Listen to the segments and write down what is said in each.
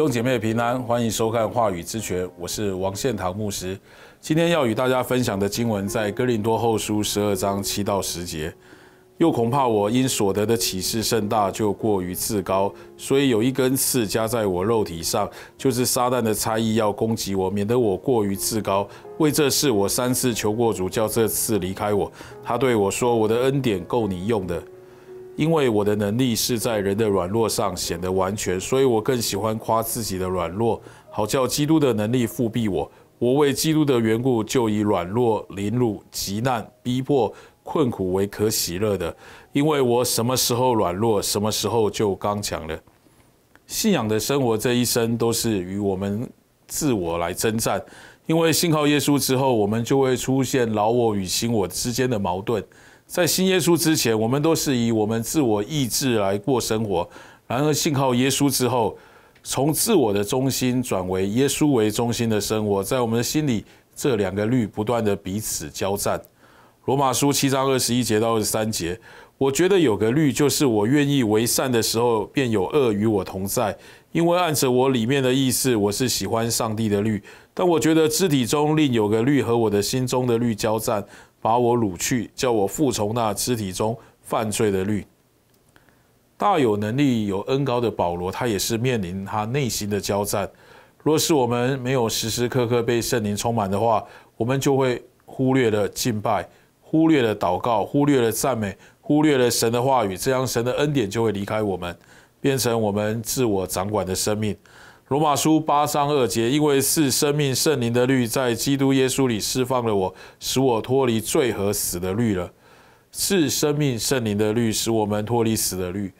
兄姐妹平安，欢迎收看话语之泉，我是王献堂牧师。今天要与大家分享的经文在哥林多后书十二章七到十节。又恐怕我因所得的启示甚大，就过于自高，所以有一根刺加在我肉体上，就是撒旦的差役要攻击我，免得我过于自高。为这事，我三次求过主，叫这次离开我。他对我说：“我的恩典够你用的。”因为我的能力是在人的软弱上显得完全，所以我更喜欢夸自己的软弱，好叫基督的能力复辟我。我为基督的缘故，就以软弱、凌辱、极难、逼迫、困苦为可喜乐的，因为我什么时候软弱，什么时候就刚强了。信仰的生活这一生都是与我们自我来征战，因为信靠耶稣之后，我们就会出现老我与新我之间的矛盾。在新耶稣之前，我们都是以我们自我意志来过生活；然而，信靠耶稣之后，从自我的中心转为耶稣为中心的生活。在我们的心里，这两个律不断的彼此交战。罗马书七章二十一节到二十三节，我觉得有个律就是我愿意为善的时候，便有恶与我同在，因为按着我里面的意思，我是喜欢上帝的律；但我觉得肢体中另有个律和我的心中的律交战。把我掳去，叫我服从那肢体中犯罪的律。大有能力、有恩高的保罗，他也是面临他内心的交战。若是我们没有时时刻刻被圣灵充满的话，我们就会忽略了敬拜，忽略了祷告，忽略了赞美，忽略了神的话语，这样神的恩典就会离开我们，变成我们自我掌管的生命。罗马书八章二节，因为是生命圣灵的律，在基督耶稣里释放了我，使我脱离罪和死的律了。是生命圣灵的律，使我们脱离死的律。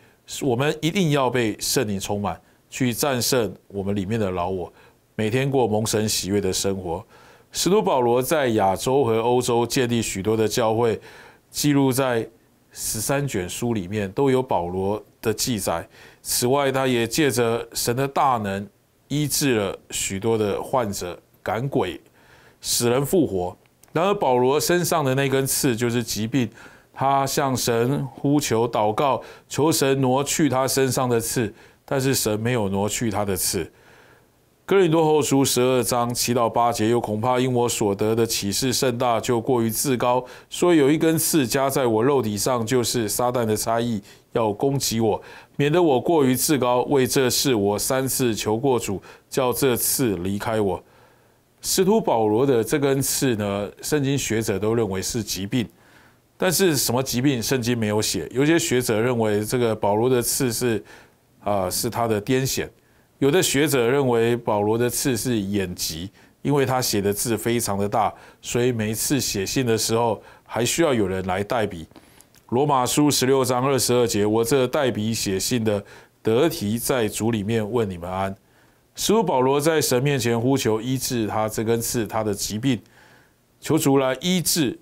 我们一定要被圣灵充满，去战胜我们里面的老我，每天过蒙神喜悦的生活。使徒保罗在亚洲和欧洲建立许多的教会，记录在十三卷书里面都有保罗的记载。此外，他也借着神的大能。医治了许多的患者，赶鬼，使人复活。然而保罗身上的那根刺就是疾病，他向神呼求祷告，求神挪去他身上的刺，但是神没有挪去他的刺。哥林多后书十二章七到八节，又恐怕因我所得的启示甚大，就过于自高，说有一根刺加在我肉体上，就是撒旦的差异，要攻击我。免得我过于自高，为这事我三次求过主，叫这次离开我。使徒保罗的这根刺呢？圣经学者都认为是疾病，但是什么疾病？圣经没有写。有些学者认为这个保罗的刺是啊，是他的癫痫；有的学者认为保罗的刺是眼疾，因为他写的字非常的大，所以每次写信的时候还需要有人来代笔。罗马书十六章二十二节，我这代笔写信的得体在主里面问你们安。使徒保罗在神面前呼求医治他这根刺、他的疾病，求主来医治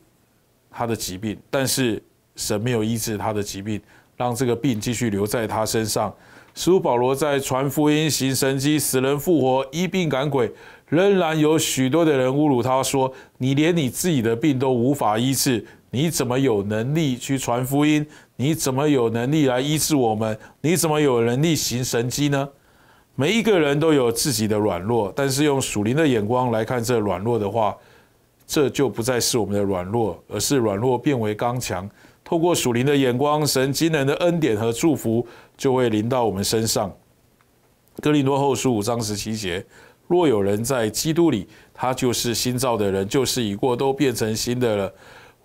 他的疾病，但是神没有医治他的疾病，让这个病继续留在他身上。使徒保罗在传福音、行神迹、死人复活、医病赶鬼，仍然有许多的人侮辱他说：“你连你自己的病都无法医治。”你怎么有能力去传福音？你怎么有能力来医治我们？你怎么有能力行神迹呢？每一个人都有自己的软弱，但是用属灵的眼光来看这软弱的话，这就不再是我们的软弱，而是软弱变为刚强。透过属灵的眼光，神惊人的恩典和祝福就会临到我们身上。哥林多后书五章十七节：若有人在基督里，他就是新造的人，就是已过，都变成新的了。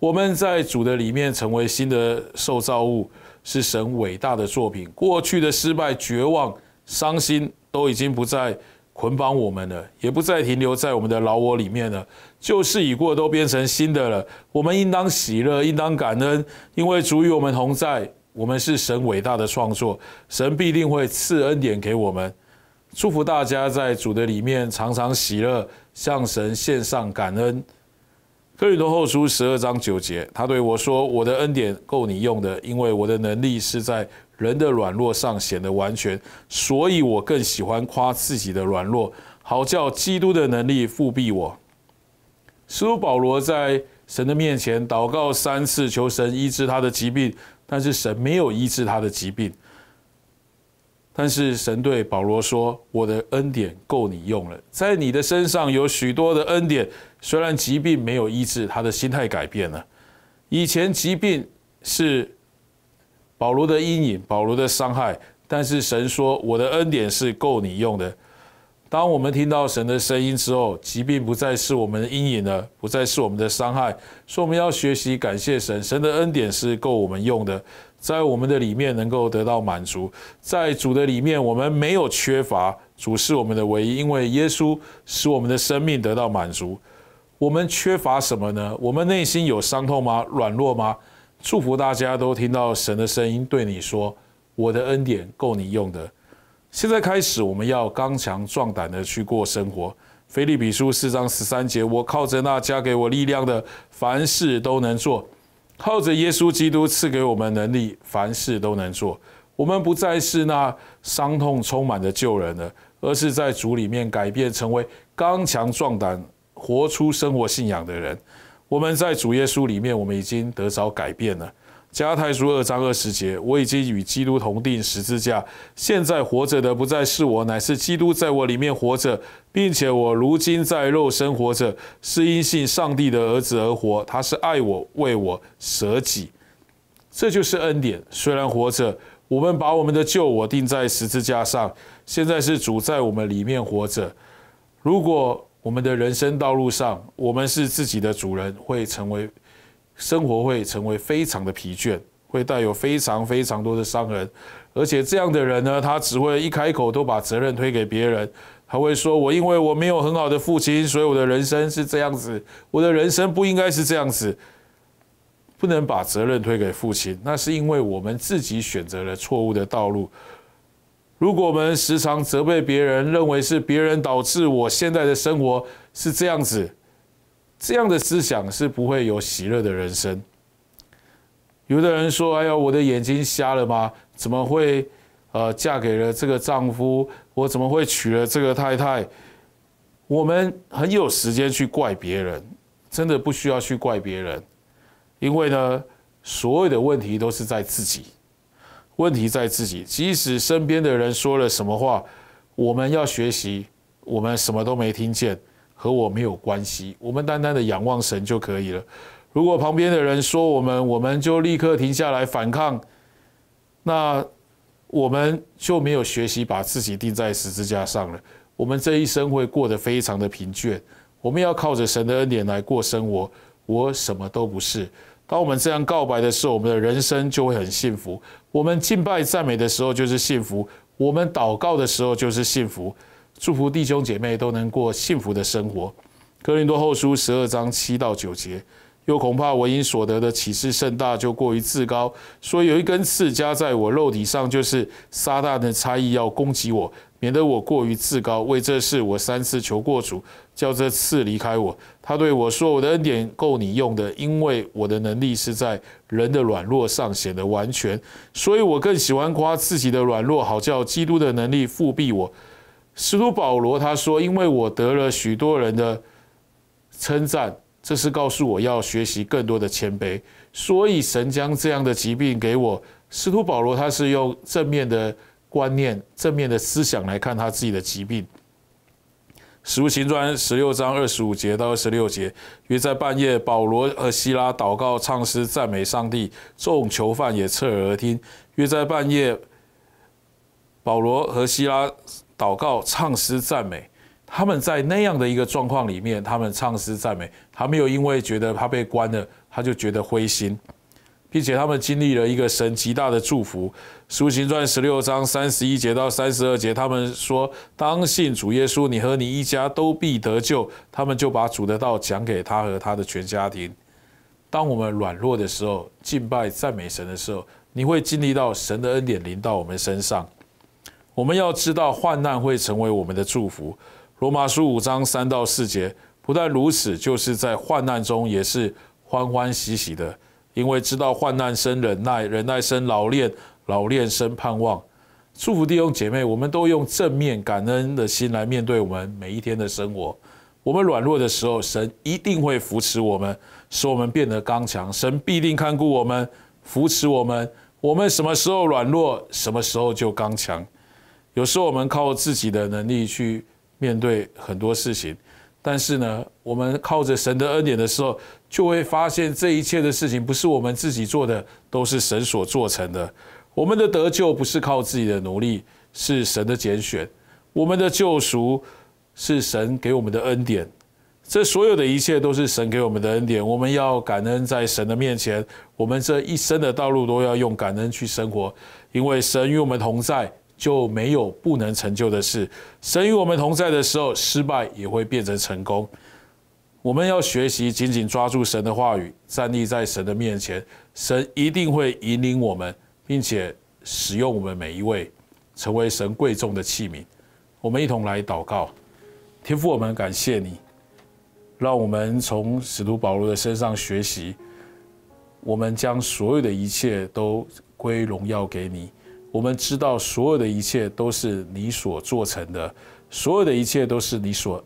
我们在主的里面成为新的受造物，是神伟大的作品。过去的失败、绝望、伤心都已经不再捆绑我们了，也不再停留在我们的牢窝里面了。旧事已过，都变成新的了。我们应当喜乐，应当感恩，因为主与我们同在。我们是神伟大的创作，神必定会赐恩典给我们。祝福大家在主的里面常常喜乐，向神献上感恩。哥林多后书十二章九节，他对我说：“我的恩典够你用的，因为我的能力是在人的软弱上显得完全。所以我更喜欢夸自己的软弱，好叫基督的能力复辟我。”使徒保罗在神的面前祷告三次，求神医治他的疾病，但是神没有医治他的疾病。但是神对保罗说：“我的恩典够你用了，在你的身上有许多的恩典。虽然疾病没有医治，他的心态改变了。以前疾病是保罗的阴影，保罗的伤害。但是神说，我的恩典是够你用的。当我们听到神的声音之后，疾病不再是我们的阴影了，不再是我们的伤害。所以我们要学习感谢神，神的恩典是够我们用的。”在我们的里面能够得到满足，在主的里面我们没有缺乏，主是我们的唯一，因为耶稣使我们的生命得到满足。我们缺乏什么呢？我们内心有伤痛吗？软弱吗？祝福大家都听到神的声音对你说：“我的恩典够你用的。”现在开始，我们要刚强壮胆的去过生活。菲利比书四章十三节：“我靠着那加给我力量的，凡事都能做。”靠着耶稣基督赐给我们能力，凡事都能做。我们不再是那伤痛充满的旧人了，而是在主里面改变，成为刚强壮胆、活出生活信仰的人。我们在主耶稣里面，我们已经得着改变了。加泰书二章二十节，我已经与基督同定十字架，现在活着的不再是我，乃是基督在我里面活着，并且我如今在肉身活着，是因信上帝的儿子而活，他是爱我，为我舍己，这就是恩典。虽然活着，我们把我们的救我定在十字架上，现在是主在我们里面活着。如果我们的人生道路上，我们是自己的主人，会成为。生活会成为非常的疲倦，会带有非常非常多的伤痕，而且这样的人呢，他只会一开口都把责任推给别人，还会说我因为我没有很好的父亲，所以我的人生是这样子，我的人生不应该是这样子，不能把责任推给父亲，那是因为我们自己选择了错误的道路。如果我们时常责备别人，认为是别人导致我现在的生活是这样子。这样的思想是不会有喜乐的人生。有的人说：“哎呀，我的眼睛瞎了吗？怎么会？呃，嫁给了这个丈夫，我怎么会娶了这个太太？”我们很有时间去怪别人，真的不需要去怪别人，因为呢，所有的问题都是在自己，问题在自己。即使身边的人说了什么话，我们要学习，我们什么都没听见。和我没有关系，我们单单的仰望神就可以了。如果旁边的人说我们，我们就立刻停下来反抗，那我们就没有学习把自己钉在十字架上了。我们这一生会过得非常的疲倦。我们要靠着神的恩典来过生活，我什么都不是。当我们这样告白的时候，我们的人生就会很幸福。我们敬拜赞美的时候就是幸福，我们祷告的时候就是幸福。祝福弟兄姐妹都能过幸福的生活。哥林多后书十二章七到九节，又恐怕我因所得的启示甚大，就过于自高，说有一根刺加在我肉体上，就是撒旦的差异要攻击我，免得我过于自高。为这事，我三次求过主，叫这刺离开我。他对我说：“我的恩典够你用的，因为我的能力是在人的软弱上显得完全。所以我更喜欢夸自己的软弱，好叫基督的能力复辟我。”使徒保罗他说：“因为我得了许多人的称赞，这是告诉我要学习更多的谦卑。所以神将这样的疾病给我。”使徒保罗他是用正面的观念、正面的思想来看他自己的疾病。使徒行传十六章二十五节到二十六节，约在半夜，保罗和希拉祷告、唱诗、赞美上帝，众囚犯也侧耳而听。约在半夜，保罗和希拉。祷告、唱诗、赞美，他们在那样的一个状况里面，他们唱诗赞美，他没有因为觉得他被关了，他就觉得灰心，并且他们经历了一个神极大的祝福。书行传十六章三十一节到三十二节，他们说：“当信主耶稣，你和你一家都必得救。”他们就把主的道讲给他和他的全家庭。当我们软弱的时候，敬拜、赞美神的时候，你会经历到神的恩典临到我们身上。我们要知道，患难会成为我们的祝福。罗马书五章三到四节不但如此，就是在患难中也是欢欢喜喜的，因为知道患难生忍耐，忍耐生老练，老练生盼望。祝福弟兄姐妹，我们都用正面感恩的心来面对我们每一天的生活。我们软弱的时候，神一定会扶持我们，使我们变得刚强。神必定看顾我们，扶持我们。我们什么时候软弱，什么时候就刚强。有时候我们靠自己的能力去面对很多事情，但是呢，我们靠着神的恩典的时候，就会发现这一切的事情不是我们自己做的，都是神所做成的。我们的得救不是靠自己的努力，是神的拣选；我们的救赎是神给我们的恩典。这所有的一切都是神给我们的恩典，我们要感恩在神的面前。我们这一生的道路都要用感恩去生活，因为神与我们同在。就没有不能成就的事。神与我们同在的时候，失败也会变成成功。我们要学习紧紧抓住神的话语，站立在神的面前，神一定会引领我们，并且使用我们每一位，成为神贵重的器皿。我们一同来祷告，天父，我们感谢你，让我们从使徒保罗的身上学习，我们将所有的一切都归荣耀给你。我们知道，所有的一切都是你所做成的，所有的一切都是你所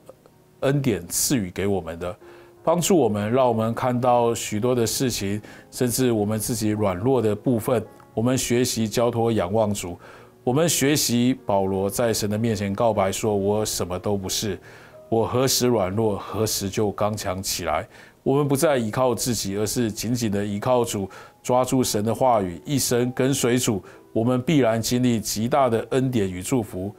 恩典赐予给我们的，帮助我们，让我们看到许多的事情，甚至我们自己软弱的部分。我们学习交托仰望主，我们学习保罗在神的面前告白说：“我什么都不是，我何时软弱，何时就刚强起来。”我们不再依靠自己，而是紧紧的依靠主，抓住神的话语，一生跟随主。我们必然经历极大的恩典与祝福，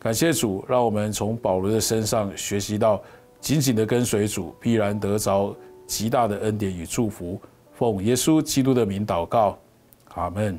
感谢主，让我们从保罗的身上学习到紧紧的跟随主，必然得着极大的恩典与祝福。奉耶稣基督的名祷告，阿门。